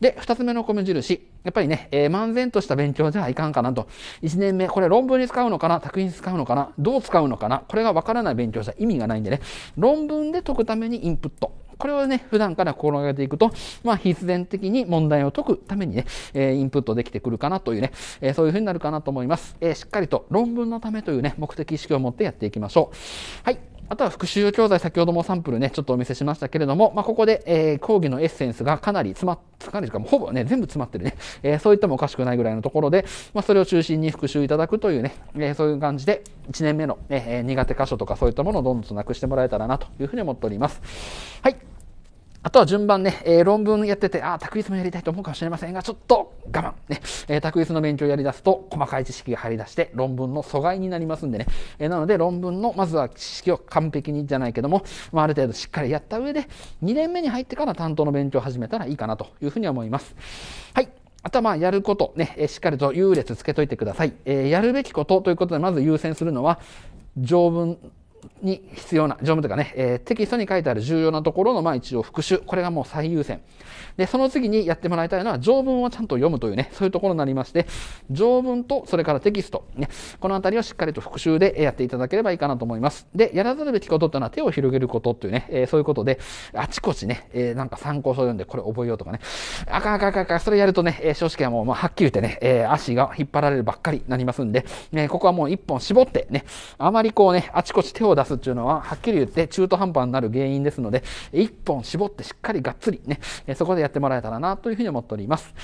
A: で、2つ目の米印、やっぱりね、えー、漫然とした勉強じゃいかんかなと、1年目、これ論文に使うのかな、作品に使うのかな、どう使うのかな、これがわからない勉強じゃ意味がないんでね、論文で解くためにインプット。これをね、普段から心がけていくと、まあ、必然的に問題を解くためにね、えインプットできてくるかなというね、えそういうふうになるかなと思います。えしっかりと論文のためというね、目的意識を持ってやっていきましょう。はい。あとは復習教材、先ほどもサンプルね、ちょっとお見せしましたけれども、まあ、ここで、えー、講義のエッセンスがかなり詰まって、かなりかもほぼね、全部詰まってるね、えー、そういってもおかしくないぐらいのところで、まあ、それを中心に復習いただくというね、えー、そういう感じで、1年目の、ね、え苦手箇所とかそういったものをどんどんなくしてもらえたらなというふうに思っております。はい。あとは順番ね、えー、論文やってて、ああ、択一もやりたいと思うかもしれませんが、ちょっと我慢。ね、えー、択一の勉強をやり出すと、細かい知識が張り出して、論文の阻害になりますんでね。えー、なので、論文の、まずは知識を完璧にじゃないけども、まあ、ある程度しっかりやった上で、2年目に入ってから担当の勉強を始めたらいいかなというふうに思います。はい。あとはまあやることね、しっかりと優劣つけといてください。えー、やるべきことということで、まず優先するのは、条文に必要な、条文というかね、えー、テキストに書いてある重要なところの、まあ一応復習。これがもう最優先。で、その次にやってもらいたいのは、条文をちゃんと読むというね、そういうところになりまして、条文と、それからテキスト、ね、この辺りをしっかりと復習でやっていただければいいかなと思います。で、やらざるべきことっていうのは手を広げることっていうね、えー、そういうことで、あちこちね、えー、なんか参考書読んでこれ覚えようとかね、あかんあかんあかんあかん、それやるとね、えー、少子はもう、まはっきり言ってね、えー、足が引っ張られるばっかりになりますんで、ね、ここはもう一本絞ってね、あまりこうね、あちこち手を出すっていうのは、はっきり言って中途半端になる原因ですので、一本絞ってしっかりがっつりね、そこでやってもらえたらなというふうに思っております。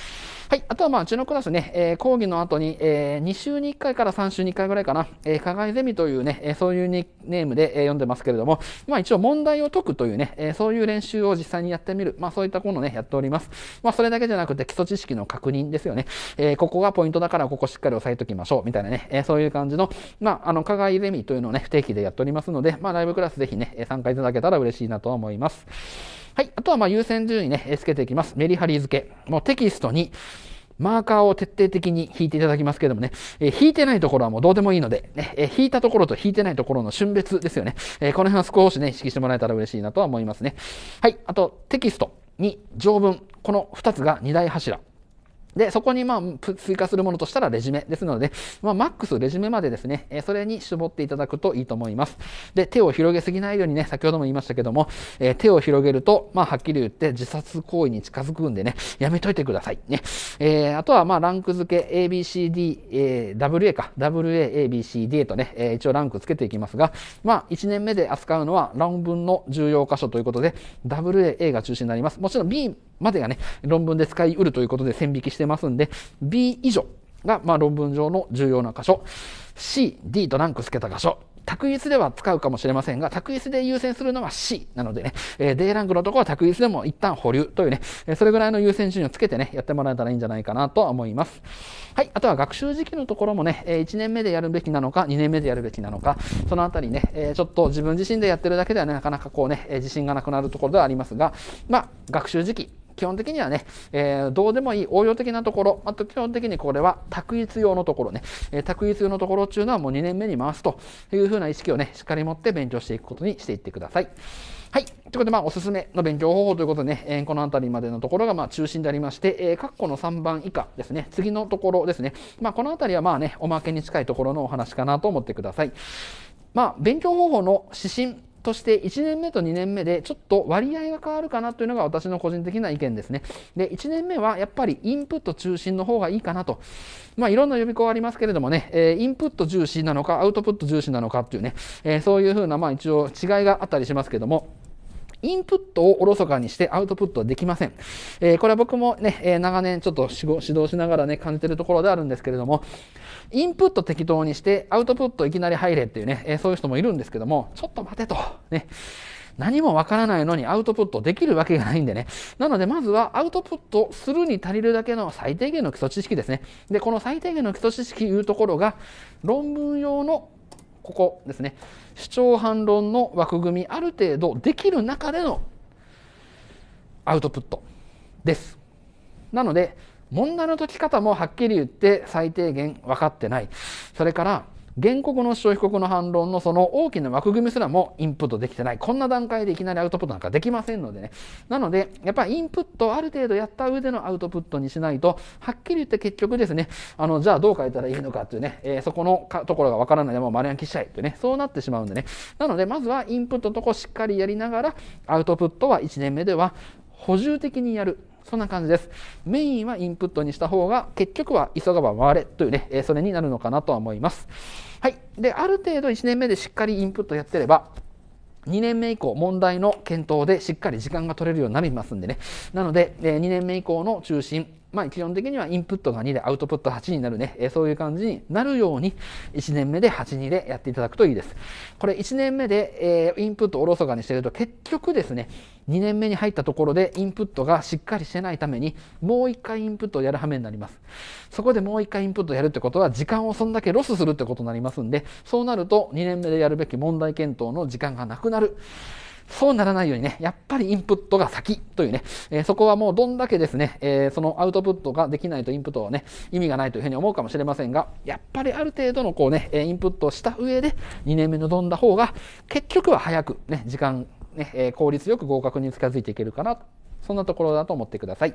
A: はい。あとはまあ、うちのクラスね、えー、講義の後に、えー、2週に1回から3週に1回ぐらいかな、えー、課外ゼミというね、えそういうニネームで、え読んでますけれども、まあ一応問題を解くというね、えそういう練習を実際にやってみる、まあそういったものをね、やっております。まあそれだけじゃなくて基礎知識の確認ですよね。えここがポイントだからここしっかり押さえときましょう、みたいなね、えそういう感じの、まああの、課外ゼミというのをね、不定期でやっておりますので、まあライブクラスぜひね、参加いただけたら嬉しいなと思います。はい。あとはまあ優先順位ね、つけていきます。メリハリ付け。もうテキストに、マーカーを徹底的に引いていただきますけどもね、えー、引いてないところはもうどうでもいいので、ね、えー、引いたところと引いてないところの瞬別ですよね。えー、この辺は少しね、意識してもらえたら嬉しいなとは思いますね。はい。あと、テキストに条文。この2つが2大柱。で、そこにまあ追加するものとしたらレジュメですので、まあ、マックスレジュメまでですね、えそれに絞っていただくといいと思います。で、手を広げすぎないようにね、先ほども言いましたけども、え手を広げると、まあ、はっきり言って自殺行為に近づくんでね、やめといてください。ね。えー、あとは、まあ、ランク付け ABCD、えー、WA か、WA、ABCD とね、え一応ランク付けていきますが、まあ、1年目で扱うのは論文の重要箇所ということで、WA、A が中心になります。もちろん B、までがね、論文で使い得るということで線引きしてますんで、B 以上が、ま論文上の重要な箇所、C、D とランク付けた箇所、択一では使うかもしれませんが、択一で優先するのは C なのでね、えー、D ランクのところは択一でも一旦保留というね、えそれぐらいの優先順位をつけてね、やってもらえたらいいんじゃないかなとは思います。はい、あとは学習時期のところもね、え1年目でやるべきなのか、2年目でやるべきなのか、そのあたりね、えちょっと自分自身でやってるだけではね、なかなかこうね、自信がなくなるところではありますが、まあ、学習時期、基本的にはね、えー、どうでもいい応用的なところ、あと基本的にこれは択一用のところね、えー、択一用のところっていうのはもう2年目に回すというふうな意識をね、しっかり持って勉強していくことにしていってください。はい。ということで、まあ、おすすめの勉強方法ということでね、えー、この辺りまでのところが、まあ、中心でありまして、えー、括弧の3番以下ですね、次のところですね。まあ、この辺りはまあね、おまけに近いところのお話かなと思ってください。まあ、勉強方法の指針として1年目と2年目でちょっと割合が変わるかなというのが私の個人的な意見ですね。で、1年目はやっぱりインプット中心の方がいいかなと。まあ、いろんな予備校ありますけれどもね、えー、インプット重視なのか、アウトプット重視なのかっていうね、えー、そういうふうな、まあ一応違いがあったりしますけども、インプットをおろそかにしてアウトプットはできません。えー、これは僕もね、えー、長年ちょっと指導しながらね、感じてるところであるんですけれども、インプット適当にしてアウトプットいきなり入れっていうね、えー、そういう人もいるんですけども、ちょっと待てと、ね。何もわからないのにアウトプットできるわけがないんでね。なので、まずはアウトプットするに足りるだけの最低限の基礎知識ですね。で、この最低限の基礎知識いうところが、論文用のここですね主張反論の枠組みある程度できる中でのアウトプットですなので問題の解き方もはっきり言って最低限分かってないそれから原告の主張被告の反論のその大きな枠組みすらもインプットできてないこんな段階でいきなりアウトプットなんかできませんのでねなのでやっぱりインプットをある程度やった上でのアウトプットにしないとはっきり言って結局ですねあのじゃあどう書いたらいいのかっていうね、えー、そこのところがわからないでも丸焼きしちゃってねそうなってしまうんでねなのでまずはインプットのとこしっかりやりながらアウトプットは1年目では補充的にやるそんな感じです。メインはインプットにした方が、結局は急がば回れというね、えー、それになるのかなとは思います。はい。で、ある程度1年目でしっかりインプットやってれば、2年目以降、問題の検討でしっかり時間が取れるようになりますんでね。なので、え2年目以降の中心、まあ、基本的にはインプットが2でアウトプット8になるね、えそういう感じになるように、1年目で82でやっていただくといいです。これ1年目で、えインプットおろそかにしてると結局ですね、2年目に入ったところでインプットがしっかりしてないために、もう1回インプットをやる羽目になります。そこでもう1回インプットやるってことは、時間をそんだけロスするってことになりますんで、そうなると2年目でやるべき問題検討の時間がなくなる。そうならないようにね、やっぱりインプットが先というね、えー、そこはもうどんだけですね、えー、そのアウトプットができないとインプットはね、意味がないというふうに思うかもしれませんが、やっぱりある程度のこうね、インプットをした上で2年目臨んだ方が、結局は早くね、時間、ね、効率よく合格に近づいていけるかな、そんなところだと思ってください。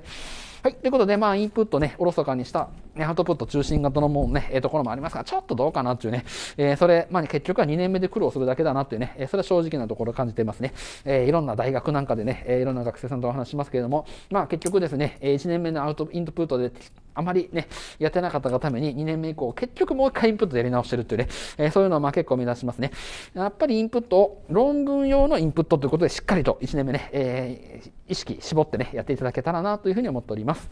A: はい。ということで、まあ、インプットね、おろそかにした、ね、アウトプット中心型のもんね、えー、ところもありますが、ちょっとどうかなっていうね、えー、それ、まあ、ね、結局は2年目で苦労するだけだなっていうね、えー、それは正直なところ感じていますね。えー、いろんな大学なんかでね、えー、いろんな学生さんとお話しますけれども、まあ、結局ですね、えー、1年目のアウト、インプットで、あまりね、やってなかったがために、2年目以降、結局もう一回インプットでやり直してるっていうね、えー、そういうのはまあ結構目指しますね。やっぱりインプットを、論文用のインプットということで、しっかりと1年目ね、えー、意識絞ってね、やっていただけたらなというふうに思っております。ます。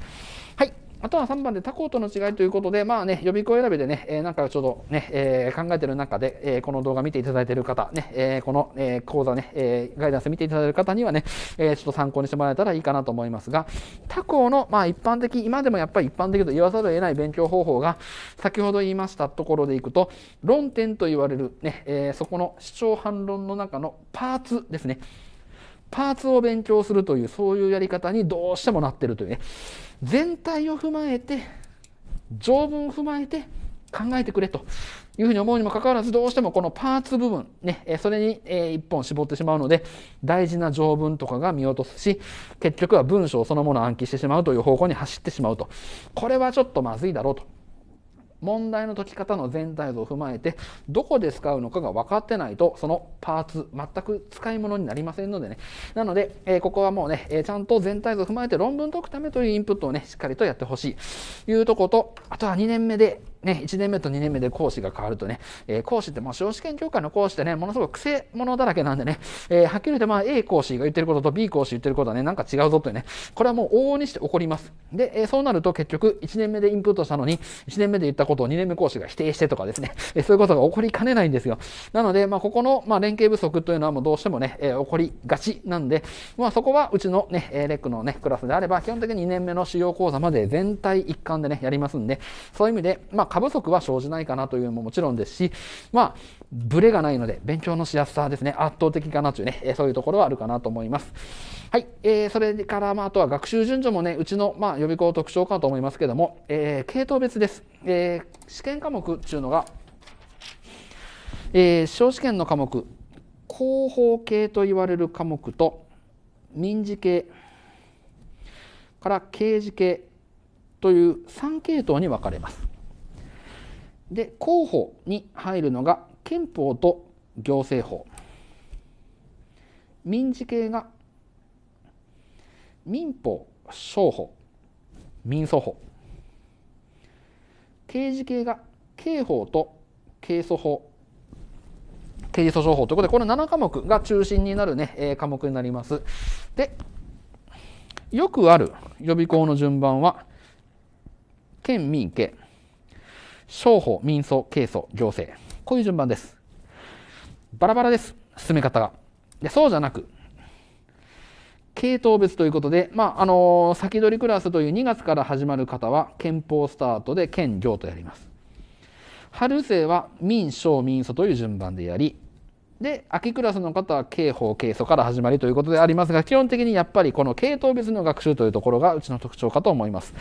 A: はいあとは3番で他校との違いということで、まあね、予備校選びでね、えー、なんかちょっとね、えー、考えてる中で、えー、この動画見ていただいている方、ね、えこの、え講座ね、えガイダンス見ていただいている方にはね、えちょっと参考にしてもらえたらいいかなと思いますが、他校の、まあ一般的、今でもやっぱり一般的と言わざるを得ない勉強方法が、先ほど言いましたところでいくと、論点と言われるね、えそこの主張反論の中のパーツですね。パーツを勉強するというそういうやり方にどうしてもなってるというね全体を踏まえて条文を踏まえて考えてくれというふうに思うにもかかわらずどうしてもこのパーツ部分ねそれに一本絞ってしまうので大事な条文とかが見落とすし結局は文章そのものを暗記してしまうという方向に走ってしまうとこれはちょっとまずいだろうと問題の解き方の全体像を踏まえてどこで使うのかが分かってないとそのパーツ全く使い物になりませんのでねなので、えー、ここはもうね、えー、ちゃんと全体像を踏まえて論文解くためというインプットをねしっかりとやってほしいというとことあとは2年目でね、1年目と2年目で講師が変わるとね、えー、講師って、まあ、司法試験協会の講師ってね、ものすごく癖者だらけなんでね、えー、はっきり言って、まあ、A 講師が言ってることと B 講師言ってることはね、なんか違うぞというね、これはもう往々にして起こります。で、えー、そうなると結局、1年目でインプットしたのに、1年目で言ったことを2年目講師が否定してとかですね、えー、そういうことが起こりかねないんですよ。なので、まあ、ここの、まあ、連携不足というのはもうどうしてもね、えー、起こりがちなんで、まあ、そこはうちのね、レックのね、クラスであれば、基本的に2年目の主要講座まで全体一貫でね、やりますんで、そういう意味で、まあ、過不足は生じないかなというのももちろんですし、まあ、ブレがないので、勉強のしやすさですね、圧倒的かなというね、えそういうところはあるかなと思います。はい、えー、それから、まあ、あとは学習順序もね、うちの、まあ、予備校特徴かと思いますけども、えー、系統別です。えー、試験科目っていうのが、えー、小試験の科目、広報系と言われる科目と、民事系から刑事系という3系統に分かれます。で候補に入るのが憲法と行政法民事系が民法商法民訴法刑事系が刑法と刑訴法刑事訴訟法ということでこの7科目が中心になるね、え科目になりますでよくある予備校の順番は県民刑商法、民訴、経訴、行政。こういう順番です。バラバラです。進め方が。でそうじゃなく、系統別ということで、まあ、あのー、先取りクラスという2月から始まる方は、憲法スタートで県行とやります。春生は民、商、民、訴という順番でやり、で、秋クラスの方は刑法、刑訴から始まりということでありますが、基本的にやっぱりこの系統別の学習というところがうちの特徴かと思います。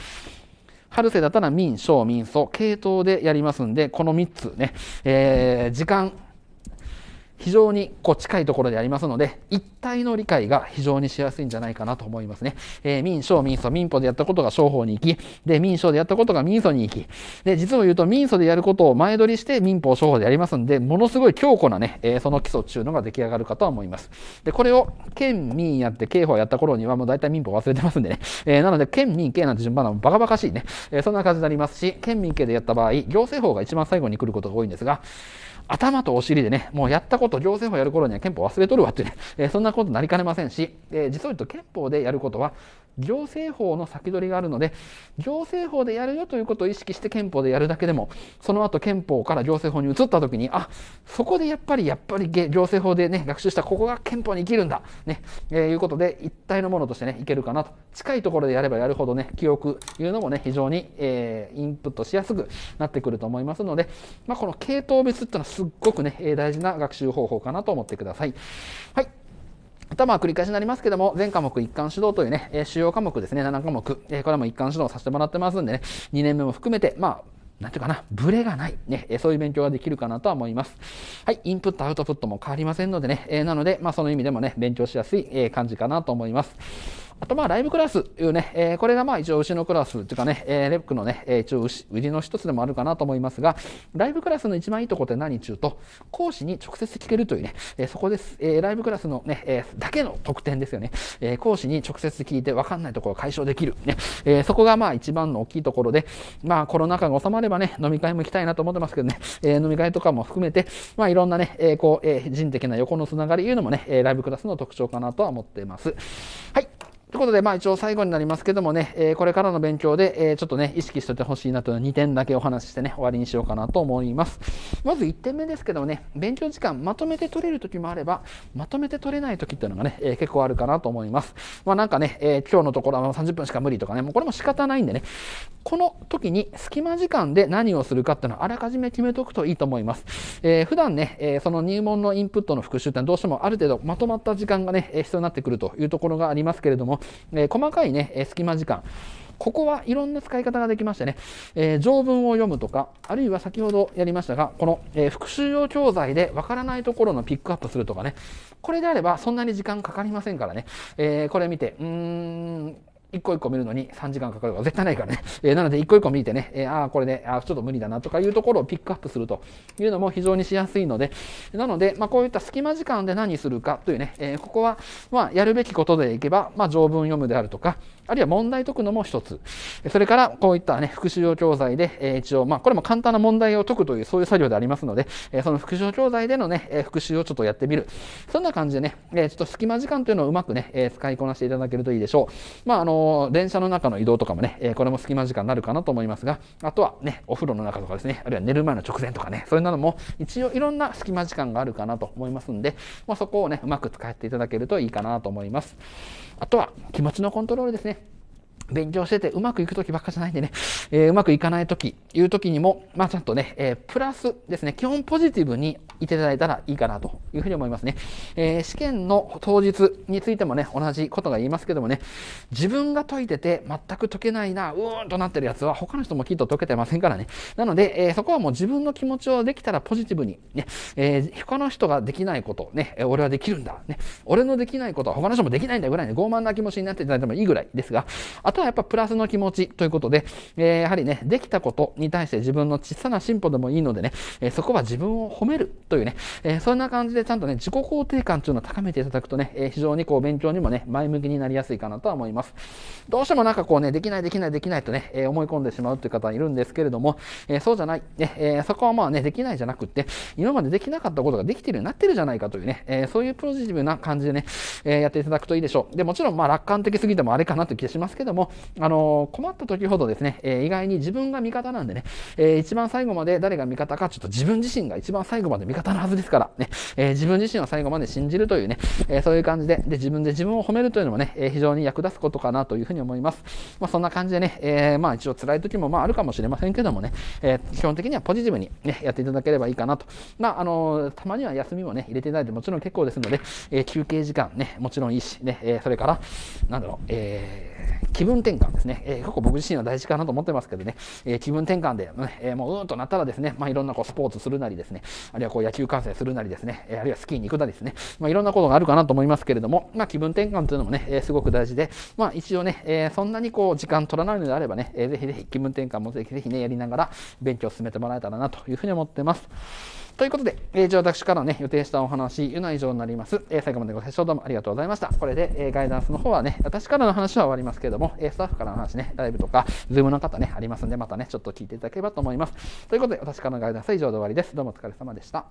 A: 春瀬だったら民、小、民、素、系統でやりますんで、この3つね、えー、時間、非常にこう近いところでありますので、一体の理解が非常にしやすいんじゃないかなと思いますね。えー、民、小、民訴、民法でやったことが商法に行き、で、民商でやったことが民訴に行き、で、実を言うと民訴でやることを前取りして民法商法でやりますんで、ものすごい強固なね、えー、その基礎っていうのが出来上がるかとは思います。で、これを県、民やって刑法やった頃にはもう大体民法忘れてますんでね、えー、なので県、民、刑なんて順番はバカバカしいね、えそんな感じになりますし、県、民、刑でやった場合、行政法が一番最後に来ることが多いんですが、頭とお尻でね、もうやったこと、行政法やる頃には憲法忘れとるわってね、えー、そんなことになりかねませんし、えー、実を言うと憲法でやることは、行政法の先取りがあるので、行政法でやるよということを意識して憲法でやるだけでも、その後憲法から行政法に移った時に、あ、そこでやっぱり、やっぱり行政法でね、学習したここが憲法に生きるんだ、ね、えー、いうことで、一体のものとしてね、いけるかなと。近いところでやればやるほどね、記憶というのもね、非常に、えー、インプットしやすくなってくると思いますので、まあ、この系統別っていうのはすっごくね、大事な学習方法かなと思ってください。はい。頭は繰り返しになりますけども、全科目一貫指導というね、え主要科目ですね、7科目、えこれも一貫指導させてもらってますんでね、2年目も含めて、まあ、なんていうかな、ブレがない、ね、そういう勉強ができるかなとは思います。はい、インプット、アウトプットも変わりませんのでね、えなので、まあ、その意味でもね、勉強しやすい、え感じかなと思います。あとまあライブクラスというね、えー、これがまあ一応牛のクラスというかね、えー、レックのね、えー、一応売りの一つでもあるかなと思いますが、ライブクラスの一番いいとこって何ちゅうと、講師に直接聞けるというね、えー、そこです、えー、ライブクラスのね、えー、だけの特典ですよね、えー、講師に直接聞いて分かんないところを解消できる、ねえー、そこがまあ一番の大きいところで、まあコロナ禍が収まればね、飲み会も行きたいなと思ってますけどね、えー、飲み会とかも含めて、まあいろんなね、えー、こう、えー、人的な横のつながりいうのもね、えライブクラスの特徴かなとは思っています。はい。ということで、まあ一応最後になりますけどもね、えー、これからの勉強で、えー、ちょっとね、意識しといてほしいなという2点だけお話ししてね、終わりにしようかなと思います。まず1点目ですけどもね、勉強時間まとめて取れる時もあれば、まとめて取れない時っていうのがね、えー、結構あるかなと思います。まあなんかね、え今日のところは30分しか無理とかね、もうこれも仕方ないんでね、この時に隙間時間で何をするかっていうのはあらかじめ決めておくといいと思います。えー、普段ね、えー、その入門のインプットの復習ってのはどうしてもある程度まとまった時間がね、必要になってくるというところがありますけれども、えー、細かいね、隙間時間、ここはいろんな使い方ができましてね、えー、条文を読むとか、あるいは先ほどやりましたが、この、えー、復習用教材でわからないところのピックアップするとかね、これであればそんなに時間かかりませんからね、えー、これ見て、うーん、一個一個見るのに3時間かかるか絶対ないからね。えー、なので一個一個見てね、えー、ああ、これね、あちょっと無理だなとかいうところをピックアップするというのも非常にしやすいので、なので、まあ、こういった隙間時間で何するかというね、えー、ここは、まあ、やるべきことでいけば、まあ、条文読むであるとか、あるいは問題解くのも一つ。それから、こういったね、復習用教材で、えー、一応、まあ、これも簡単な問題を解くという、そういう作業でありますので、えー、その復習用教材でのね、えー、復習をちょっとやってみる。そんな感じでね、えちょっと隙間時間というのをうまくね、え使いこなしていただけるといいでしょう。まあ、あの電車の中の移動とかもね、えこれも隙間時間になるかなと思いますが、あとはね、お風呂の中とかですね、あるいは寝る前の直前とかね、そういうのも、一応いろんな隙間時間があるかなと思いますんで、まあ、そこをね、うまく使っていただけるといいかなと思います。あとは気持ちのコントロールですね。勉強しててうまくいくときばっかじゃないんでね、えー、うまくいかないとき、いうときにも、まあちゃんとね、えー、プラスですね、基本ポジティブにいていただいたらいいかなというふうに思いますね。えー、試験の当日についてもね、同じことが言いますけどもね、自分が解いてて全く解けないな、うーんとなってるやつは他の人もきっと解けてませんからね。なので、えそこはもう自分の気持ちをできたらポジティブに、ね、え他の人ができないこと、ね、俺はできるんだ、ね、俺のできないことは他の人もできないんだぐらいね、傲慢な気持ちになっていただいてもいいぐらいですが、たはやっぱプラスの気持ちということで、えやはりね、できたことに対して自分の小さな進歩でもいいのでね、えそこは自分を褒めるというね、えそんな感じでちゃんとね、自己肯定感というのを高めていただくとね、え非常にこう勉強にもね、前向きになりやすいかなとは思います。どうしてもなんかこうね、できないできないできないとね、え思い込んでしまうという方いるんですけれども、えそうじゃない、ねえそこはまあね、できないじゃなくって、今までできなかったことができてるようになってるじゃないかというね、えそういうポジティブな感じでね、えやっていただくといいでしょう。で、もちろんまあ楽観的すぎてもあれかなという気がしますけども、あの困った時ほどですね、えー、意外に自分が味方なんでね、えー、一番最後まで誰が味方か、ちょっと自分自身が一番最後まで味方のはずですから、ね、えー、自分自身を最後まで信じるというね、えそういう感じでで、自分で自分を褒めるというのもね、え非常に役立つことかなというふうに思います。まあ、そんな感じでね、えまあ一応辛い時もまああるかもしれませんけどもね、え基本的にはポジティブに、ね、やっていただければいいかなと。まあ、あのたまには休みもね、入れていただいてもちろん結構ですので、え休憩時間ね、もちろんいいし、ね、えそれから、なんだろう、えー気分転換ですね、えー、こ僕自身は大事かなと思ってますけどね、えー、気分転換で、ね、えもううーんとなったらですね、まあ、いろんなこうスポーツするなりですね、あるいはこう野球観戦するなりですね、えあるいはスキーに行くなりですね、まあ、いろんなことがあるかなと思いますけれども、まあ、気分転換というのもね、えすごく大事で、まあ、一応ね、えそんなにこう時間取らないのであればね、えー、ぜひぜひ気分転換もぜひぜひね、やりながら勉強を進めてもらえたらなというふうに思ってます。ということで、えー、じゃあ私からね、予定したお話いうのは以上になります。えー、最後までご清聴どうもありがとうございました。これで、えー、ガイダンスの方はね、私からの話は終わりますけれども、えスタッフからの話ね、ライブとか、ズームの方ね、ありますんで、またね、ちょっと聞いていただければと思います。ということで、私からのガイダンスは以上で終わりです。どうもお疲れ様でした。